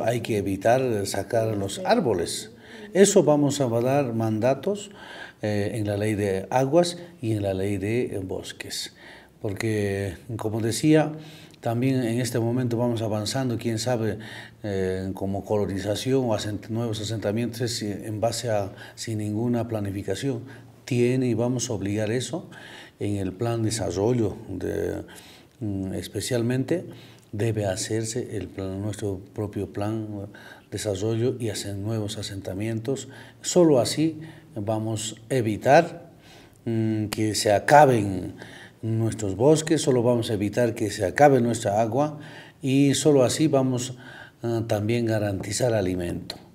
hay que evitar sacar los árboles. Eso vamos a dar mandatos eh, en la ley de aguas y en la ley de bosques. Porque, como decía, también en este momento vamos avanzando, quién sabe, eh, como colonización o nuevos asentamientos eh, en base a sin ninguna planificación. Tiene y vamos a obligar eso en el plan de desarrollo, de, mm, especialmente debe hacerse nuestro propio plan de desarrollo y hacer nuevos asentamientos. Solo así vamos a evitar mm, que se acaben nuestros bosques, solo vamos a evitar que se acabe nuestra agua y solo así vamos a ah, también garantizar alimento.